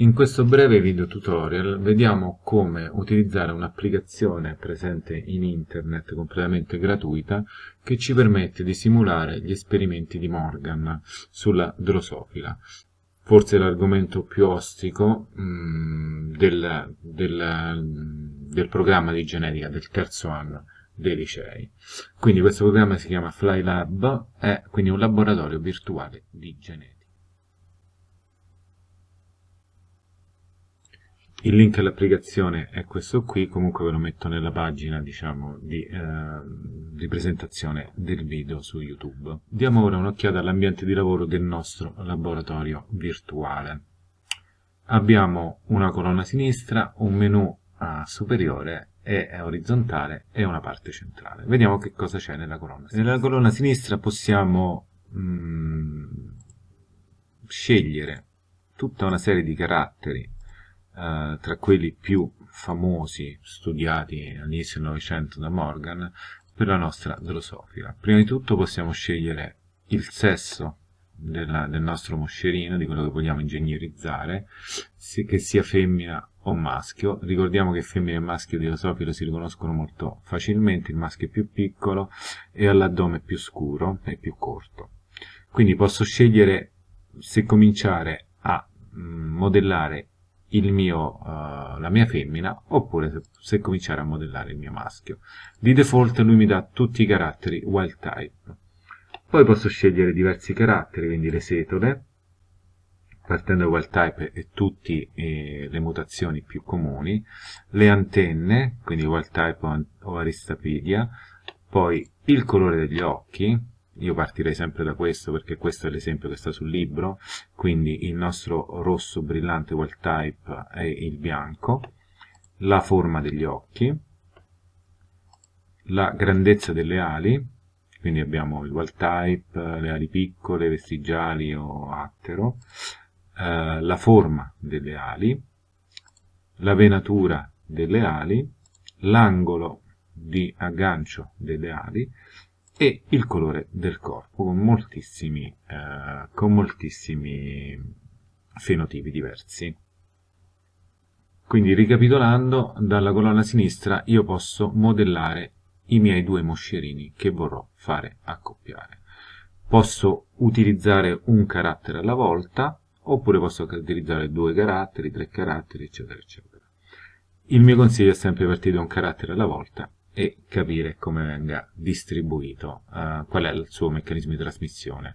In questo breve video tutorial vediamo come utilizzare un'applicazione presente in internet completamente gratuita che ci permette di simulare gli esperimenti di Morgan sulla drosofila. Forse l'argomento più ostico mh, mm, del, del, del programma di genetica del terzo anno dei licei. Quindi questo programma si chiama FlyLab, è quindi un laboratorio virtuale di genetica. il link all'applicazione è questo qui, comunque ve lo metto nella pagina diciamo, di, eh, di, presentazione del video su YouTube. Diamo ora un'occhiata all'ambiente di lavoro del nostro laboratorio virtuale. Abbiamo una colonna sinistra, un menu eh, superiore e orizzontale e una parte centrale. Vediamo che cosa c'è nella colonna sinistra. Nella colonna sinistra possiamo mh, mm, scegliere tutta una serie di caratteri eh, tra quelli più famosi studiati all'inizio del Novecento da Morgan per la nostra drosofila. Prima di tutto possiamo scegliere il sesso della, del nostro moscerino, di quello che vogliamo ingegnerizzare, che sia femmina o maschio. Ricordiamo che femmina e maschio di drosofila si riconoscono molto facilmente, il maschio è più piccolo e ha l'addome più scuro e più corto. Quindi posso scegliere se cominciare a mm, modellare mio, uh, la mia femmina oppure se, se, cominciare a modellare il mio maschio. Di default lui mi dà tutti i caratteri wild type. Poi posso scegliere diversi caratteri, quindi le setole, partendo da wild type e tutte eh, le mutazioni più comuni, le antenne, quindi wild type o aristapedia, poi il colore degli occhi, io partirei sempre da questo perché questo è l'esempio che sta sul libro, quindi il nostro rosso brillante well type è il bianco, la forma degli occhi, la grandezza delle ali, quindi abbiamo il well type, le ali piccole, vestigiali o attero, eh, la forma delle ali, la venatura delle ali, l'angolo di aggancio delle ali, e il colore del corpo con moltissimi, eh, con moltissimi fenotipi diversi. Quindi ricapitolando, dalla colonna sinistra io posso modellare i miei due moscerini che vorrò fare accoppiare. Posso utilizzare un carattere alla volta, oppure posso utilizzare due caratteri, tre caratteri, eccetera, eccetera. Il mio consiglio è sempre partire da un carattere alla volta e capire come venga distribuito, eh, qual è il suo meccanismo di trasmissione.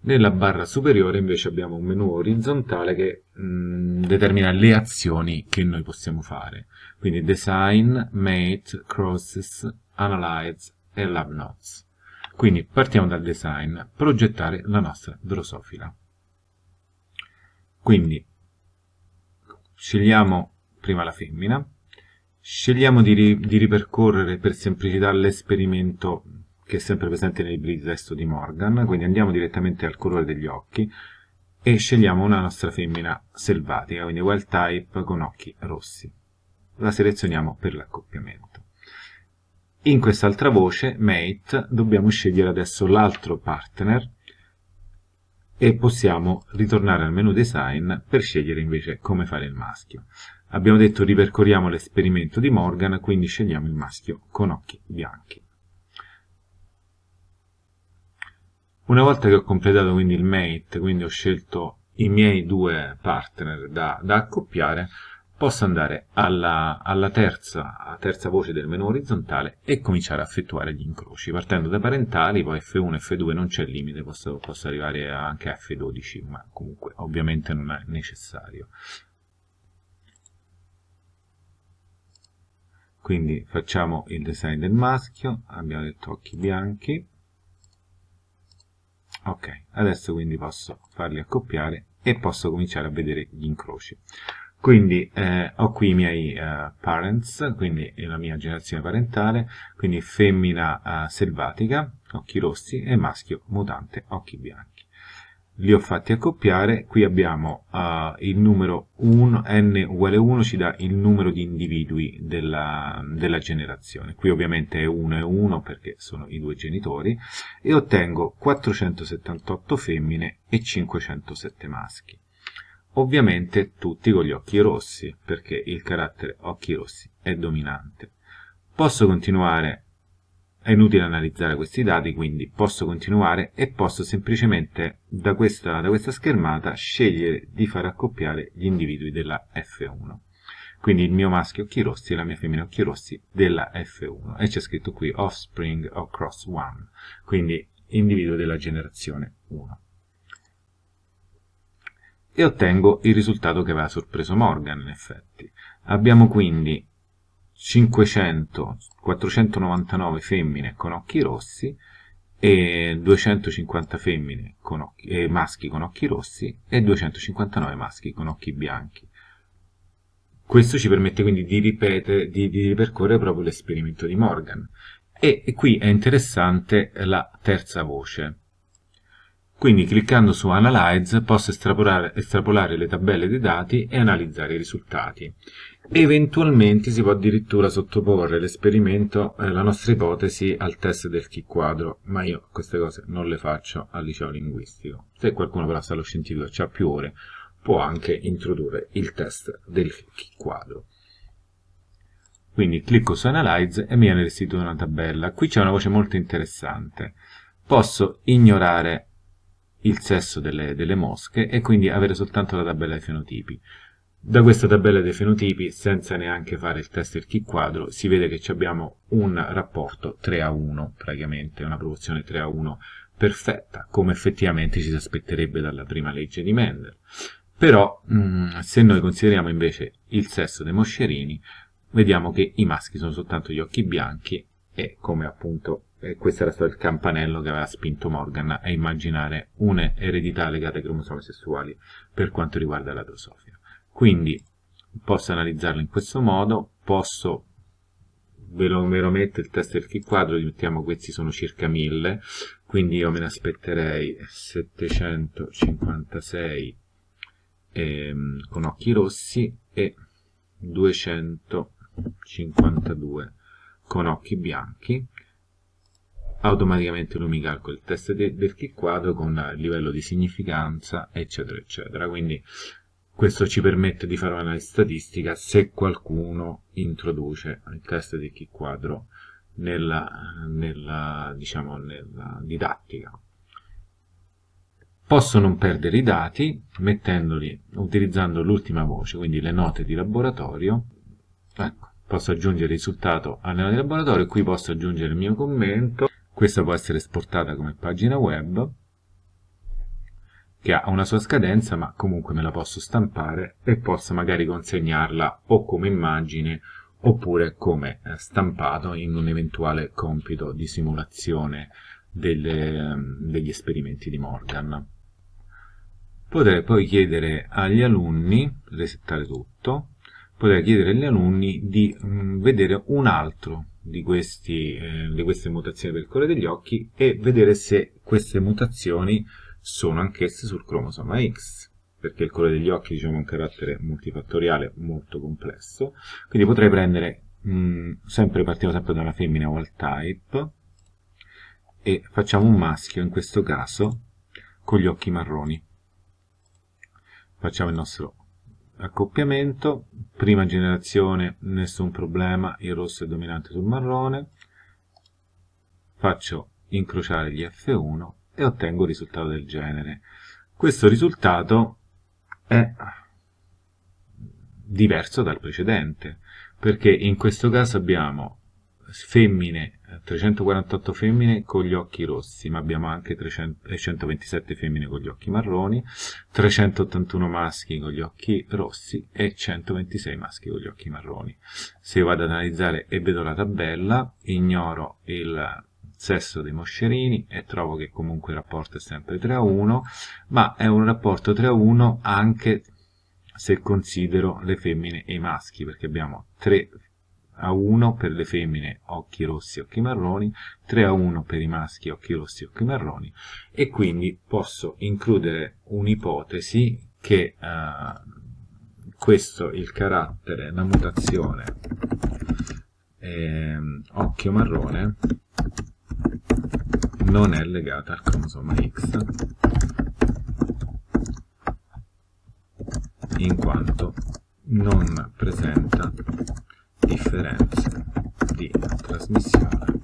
Nella barra superiore invece abbiamo un menu orizzontale che mh, mm, determina le azioni che noi possiamo fare. Quindi Design, Mate, Crosses, Analyze e Lab Notes. Quindi partiamo dal design, progettare la nostra drosofila. Quindi scegliamo prima la femmina, Scegliamo di, ri di ripercorrere per semplicità l'esperimento che è sempre presente nei libri di testo di Morgan, quindi andiamo direttamente al colore degli occhi e scegliamo una nostra femmina selvatica, quindi wild type con occhi rossi. La selezioniamo per l'accoppiamento. In quest'altra voce, mate, dobbiamo scegliere adesso l'altro partner e possiamo ritornare al menu design per scegliere invece come fare il maschio. Abbiamo detto ripercorriamo l'esperimento di Morgan, quindi scegliamo il maschio con occhi bianchi. Una volta che ho completato quindi il mate, quindi ho scelto i miei due partner da, da accoppiare, posso andare alla, alla terza, terza, voce del menu orizzontale e cominciare a effettuare gli incroci. Partendo da parentali, poi F1 e F2 non c'è limite, posso, posso, arrivare anche a F12, ma comunque ovviamente non è necessario. quindi facciamo il design del maschio abbiamo detto occhi bianchi ok adesso quindi posso farli accoppiare e posso cominciare a vedere gli incroci quindi eh, ho qui i miei eh, parents, quindi la mia generazione parentale, quindi femmina eh, selvatica, occhi rossi, e maschio mutante, occhi bianchi li ho fatti accoppiare, qui abbiamo uh, il numero 1, n uguale 1 ci dà il numero di individui della, della, generazione, qui ovviamente è 1 e 1 perché sono i due genitori, e ottengo 478 femmine e 507 maschi. Ovviamente tutti con gli occhi rossi, perché il carattere occhi rossi è dominante. Posso continuare è inutile analizzare questi dati, quindi posso continuare e posso semplicemente da questa, da questa schermata scegliere di far accoppiare gli individui della F1 quindi il mio maschio occhi rossi e la mia femmina occhi rossi della F1 e c'è scritto qui offspring of cross 1, quindi individuo della generazione 1 e ottengo il risultato che aveva sorpreso Morgan in effetti abbiamo quindi 500, 499 femmine con occhi rossi e 250 femmine con occhi, eh, maschi con occhi rossi e 259 maschi con occhi bianchi. Questo ci permette quindi di, ripetere, di, di ripercorrere proprio l'esperimento di Morgan. E, e qui è interessante la terza voce. Quindi cliccando su Analyze posso estrapolare, estrapolare le tabelle dei dati e analizzare i risultati. Eventualmente si può addirittura sottoporre l'esperimento, eh, la nostra ipotesi, al test del chi quadro, ma io queste cose non le faccio al liceo linguistico. Se qualcuno però sa lo scientifico e ha più ore, può anche introdurre il test del chi quadro. Quindi clicco su Analyze e mi viene restituita una tabella. Qui c'è una voce molto interessante. Posso ignorare il sesso delle, delle mosche e quindi avere soltanto la tabella dei fenotipi. Da questa tabella dei fenotipi, senza neanche fare il test del chi quadro, si vede che abbiamo un rapporto 3 a 1, praticamente, una proporzione 3 a 1 perfetta, come effettivamente ci si aspetterebbe dalla prima legge di Mendel. Però, mh, mm, se noi consideriamo invece il sesso dei moscerini, vediamo che i maschi sono soltanto gli occhi bianchi e come appunto eh, questo era stato il campanello che aveva spinto Morgan a immaginare un'eredità legata ai cromosomi sessuali per quanto riguarda la drosofila quindi posso analizzarlo in questo modo posso ve lo, ve lo metto il test del key quadro mettiamo questi sono circa 1000 quindi io me ne aspetterei 756 ehm, con occhi rossi e 252 con occhi bianchi automaticamente lui mi calcola il test de del key quadro con il livello di significanza eccetera eccetera quindi questo ci permette di fare un'analisi statistica se qualcuno introduce il test di chi quadro nella, nella, diciamo, nella didattica. Posso non perdere i dati mettendoli, utilizzando l'ultima voce, quindi le note di laboratorio. Ecco, posso aggiungere il risultato alle note di laboratorio, qui posso aggiungere il mio commento, questa può essere esportata come pagina web che ha una sua scadenza ma comunque me la posso stampare e posso magari consegnarla o come immagine oppure come eh, stampato in un eventuale compito di simulazione delle, ehm, degli esperimenti di Morgan. Potrei poi chiedere agli alunni, resettare tutto, potrei chiedere agli alunni di mh, mm, vedere un altro di, questi, eh, di queste mutazioni per il colore degli occhi e vedere se queste mutazioni sono anch'esse sul cromosoma X perché il colore degli occhi diciamo, ha un carattere multifattoriale molto complesso quindi potrei prendere mh, mm, sempre partiamo sempre da una femmina all type e facciamo un maschio in questo caso con gli occhi marroni facciamo il nostro accoppiamento prima generazione nessun problema il rosso è dominante sul marrone faccio incrociare gli F1 e ottengo un risultato del genere. Questo risultato è diverso dal precedente, perché in questo caso abbiamo femmine, 348 eh, femmine con gli occhi rossi, ma abbiamo anche 327 eh, femmine con gli occhi marroni, 381 maschi con gli occhi rossi e 126 maschi con gli occhi marroni. Se vado ad analizzare e vedo la tabella, ignoro il sesso dei moscerini e trovo che comunque il rapporto è sempre 3 a 1, ma è un rapporto 3 a 1 anche se considero le femmine e i maschi, perché abbiamo 3 a 1 per le femmine occhi rossi occhi marroni, 3 a 1 per i maschi occhi rossi occhi marroni e quindi posso includere un'ipotesi che eh, questo il carattere, la mutazione eh, occhio marrone non è legata al cromosoma X in quanto non presenta differenze di trasmissione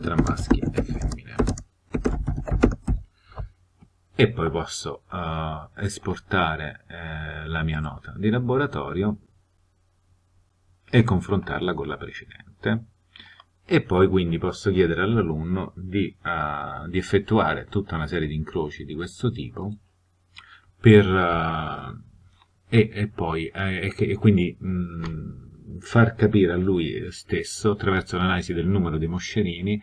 tra maschi e femmine e poi posso uh, esportare eh, la mia nota di laboratorio e confrontarla con la precedente e poi quindi posso chiedere all'alunno di, uh, di, effettuare tutta una serie di incroci di questo tipo per, uh, e, e, poi, eh, e, e quindi mh, mm, far capire a lui stesso attraverso l'analisi del numero dei moscerini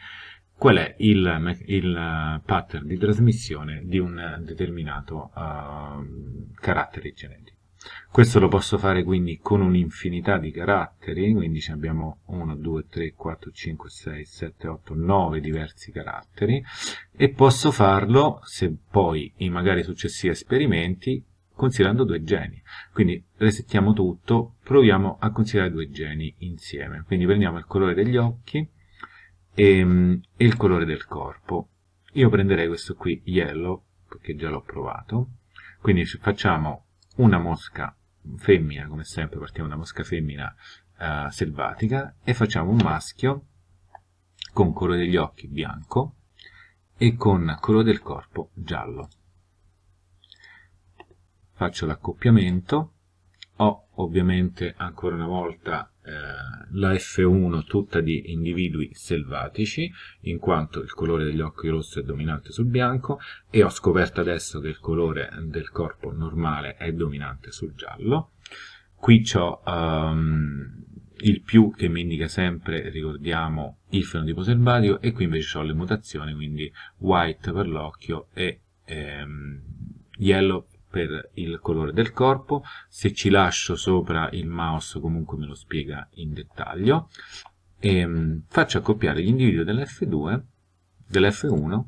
qual è il, il pattern di trasmissione di un determinato uh, carattere genetico questo lo posso fare quindi con un'infinità di caratteri quindi abbiamo 1, 2, 3, 4, 5, 6, 7, 8, 9 diversi caratteri e posso farlo se poi in magari successivi esperimenti considerando due geni. Quindi resettiamo tutto, proviamo a considerare due geni insieme. Quindi prendiamo il colore degli occhi e, mm, e il colore del corpo. Io prenderei questo qui, yellow, perché già l'ho provato. Quindi facciamo una mosca femmina, come sempre partiamo da mosca femmina eh, selvatica, e facciamo un maschio con colore degli occhi bianco e con colore del corpo giallo. Faccio l'accoppiamento, ho ovviamente ancora una volta eh, la F1 tutta di individui selvatici, in quanto il colore degli occhi rosso è dominante sul bianco, e ho scoperto adesso che il colore del corpo normale è dominante sul giallo. Qui ho um, ehm, il più che mi indica sempre, ricordiamo, il fenotipo selvatico, e qui invece ho le mutazioni, quindi white per l'occhio e ehm, yellow per il colore del corpo, se ci lascio sopra il mouse comunque me lo spiega in dettaglio, e ehm, faccio accoppiare gli individui dell'F2, dell'F1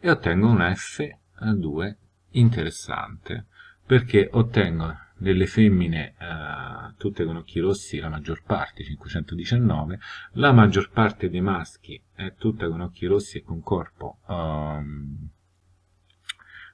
e ottengo un F2 interessante, perché ottengo delle femmine eh, tutte con occhi rossi, la maggior parte, 519, la maggior parte dei maschi è tutta con occhi rossi e con corpo ehm,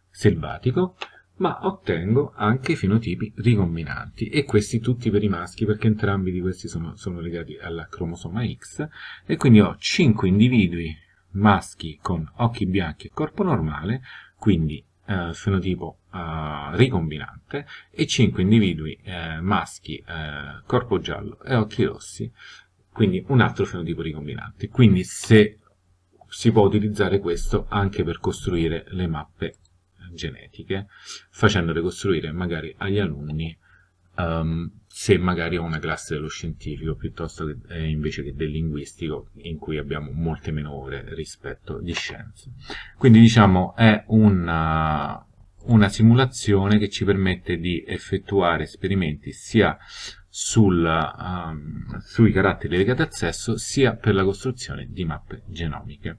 selvatico, ma ottengo anche i fenotipi ricombinanti e questi tutti per i maschi perché entrambi di questi sono, sono legati al cromosoma X e quindi ho 5 individui maschi con occhi bianchi e corpo normale, quindi eh, fenotipo eh, ricombinante, e 5 individui eh, maschi eh, corpo giallo e occhi rossi, quindi un altro fenotipo ricombinante. Quindi se si può utilizzare questo anche per costruire le mappe genetiche, facendole costruire magari agli alunni um, se magari ho una classe dello scientifico piuttosto che eh, invece che del linguistico in cui abbiamo molte meno ore rispetto di scienze. Quindi diciamo è una, una simulazione che ci permette di effettuare esperimenti sia sul, um, sui caratteri legati al sesso sia per la costruzione di mappe genomiche.